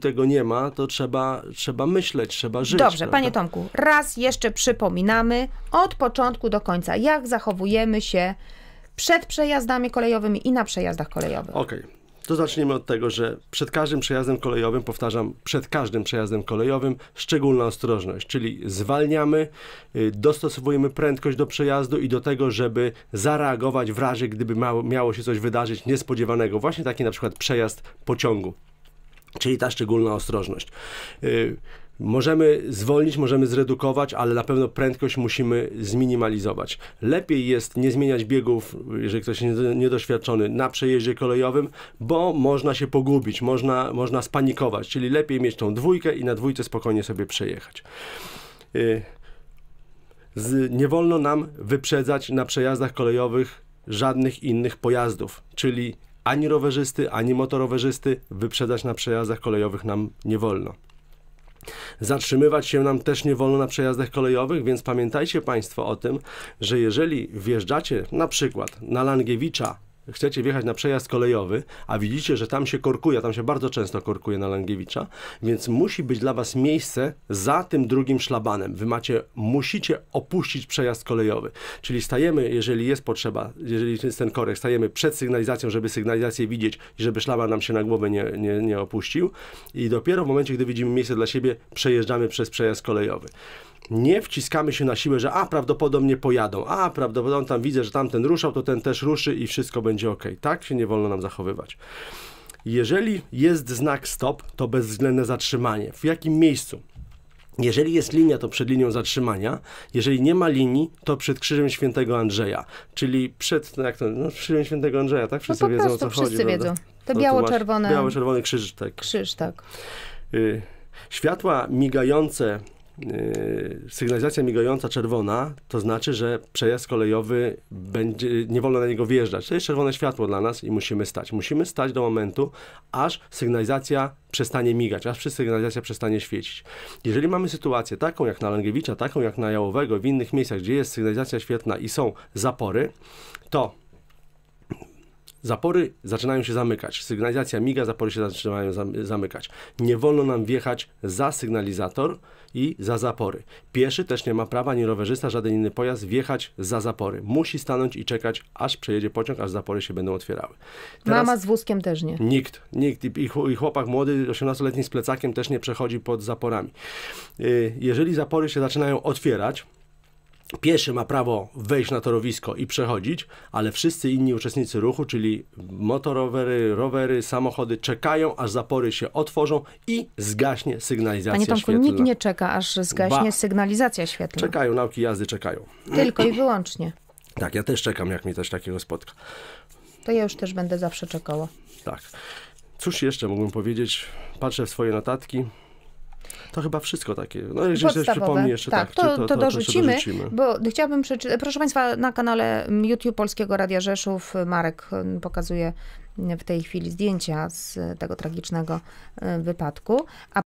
tego nie ma, to trzeba, trzeba myśleć, trzeba żyć. Dobrze, prawda? panie Tomku, raz jeszcze przypominamy od początku do końca, jak zachowujemy się przed przejazdami kolejowymi i na przejazdach kolejowych. Okej. Okay. To zacznijmy od tego, że przed każdym przejazdem kolejowym, powtarzam, przed każdym przejazdem kolejowym szczególna ostrożność, czyli zwalniamy, y, dostosowujemy prędkość do przejazdu i do tego, żeby zareagować w razie, gdyby miało się coś wydarzyć niespodziewanego. Właśnie taki na przykład przejazd pociągu. Czyli ta szczególna ostrożność. Y, możemy zwolnić, możemy zredukować, ale na pewno prędkość musimy zminimalizować. Lepiej jest nie zmieniać biegów, jeżeli ktoś jest niedoświadczony, na przejeździe kolejowym, bo można się pogubić, można, można spanikować. Czyli lepiej mieć tą dwójkę i na dwójce spokojnie sobie przejechać. Y, nie wolno nam wyprzedzać na przejazdach kolejowych żadnych innych pojazdów, czyli ani rowerzysty, ani motorowerzysty wyprzedzać na przejazdach kolejowych nam nie wolno. Zatrzymywać się nam też nie wolno na przejazdach kolejowych, więc pamiętajcie Państwo o tym, że jeżeli wjeżdżacie na przykład na Langiewicza chcecie wjechać na przejazd kolejowy, a widzicie, że tam się korkuje, tam się bardzo często korkuje na Langiewicza, więc musi być dla was miejsce za tym drugim szlabanem. Wy macie, musicie opuścić przejazd kolejowy. Czyli stajemy, jeżeli jest potrzeba, jeżeli jest ten korek, stajemy przed sygnalizacją, żeby sygnalizację widzieć i żeby szlaban nam się na głowę nie, nie, nie opuścił i dopiero w momencie, gdy widzimy miejsce dla siebie, przejeżdżamy przez przejazd kolejowy nie wciskamy się na siłę, że a prawdopodobnie pojadą, a prawdopodobnie tam widzę, że tamten ruszał, to ten też ruszy i wszystko będzie ok. Tak się nie wolno nam zachowywać. Jeżeli jest znak stop, to bezwzględne zatrzymanie. W jakim miejscu? Jeżeli jest linia, to przed linią zatrzymania. Jeżeli nie ma linii, to przed krzyżem świętego Andrzeja. Czyli przed, no jak to, no, krzyżem świętego Andrzeja, tak? Wszyscy no po wiedzą, prostu, o co wszyscy chodzi, wiedzą. Prawda? To no biało-czerwone. Biało-czerwony krzyż, tak. Krzyż, tak. Y, światła migające Y, sygnalizacja migająca czerwona, to znaczy, że przejazd kolejowy będzie, nie wolno na niego wjeżdżać. To jest czerwone światło dla nas i musimy stać. Musimy stać do momentu, aż sygnalizacja przestanie migać, aż sygnalizacja przestanie świecić. Jeżeli mamy sytuację taką jak na Langiewicza, taką jak na Jałowego, w innych miejscach, gdzie jest sygnalizacja świetna i są zapory, to Zapory zaczynają się zamykać. Sygnalizacja miga, zapory się zaczynają zamykać. Nie wolno nam wjechać za sygnalizator i za zapory. Pieszy też nie ma prawa, ani rowerzysta, żaden inny pojazd wjechać za zapory. Musi stanąć i czekać, aż przejedzie pociąg, aż zapory się będą otwierały. Teraz Mama z wózkiem też nie. Nikt, nikt. I, i chłopak młody, 18-letni z plecakiem też nie przechodzi pod zaporami. Y, jeżeli zapory się zaczynają otwierać, Pieszy ma prawo wejść na torowisko i przechodzić, ale wszyscy inni uczestnicy ruchu, czyli motorowery, rowery, samochody, czekają, aż zapory się otworzą i zgaśnie sygnalizacja Panie Tomku, świetlna. nikt nie czeka, aż zgaśnie ba. sygnalizacja świetlna. Czekają, nauki jazdy czekają. Tylko i wyłącznie. Tak, ja też czekam, jak mi coś takiego spotka. To ja już też będę zawsze czekała. Tak. Cóż jeszcze mógłbym powiedzieć? Patrzę w swoje notatki. To chyba wszystko takie. No, jeżeli coś przypomni jeszcze, tak, tak to, to, to, to, dorzucimy, dorzucimy, Bo chciałabym przeczytać. Proszę Państwa, na kanale mm, YouTube Polskiego Radia Rzeszów y, Marek y, pokazuje w tej chwili zdjęcia z tego tragicznego y, wypadku. A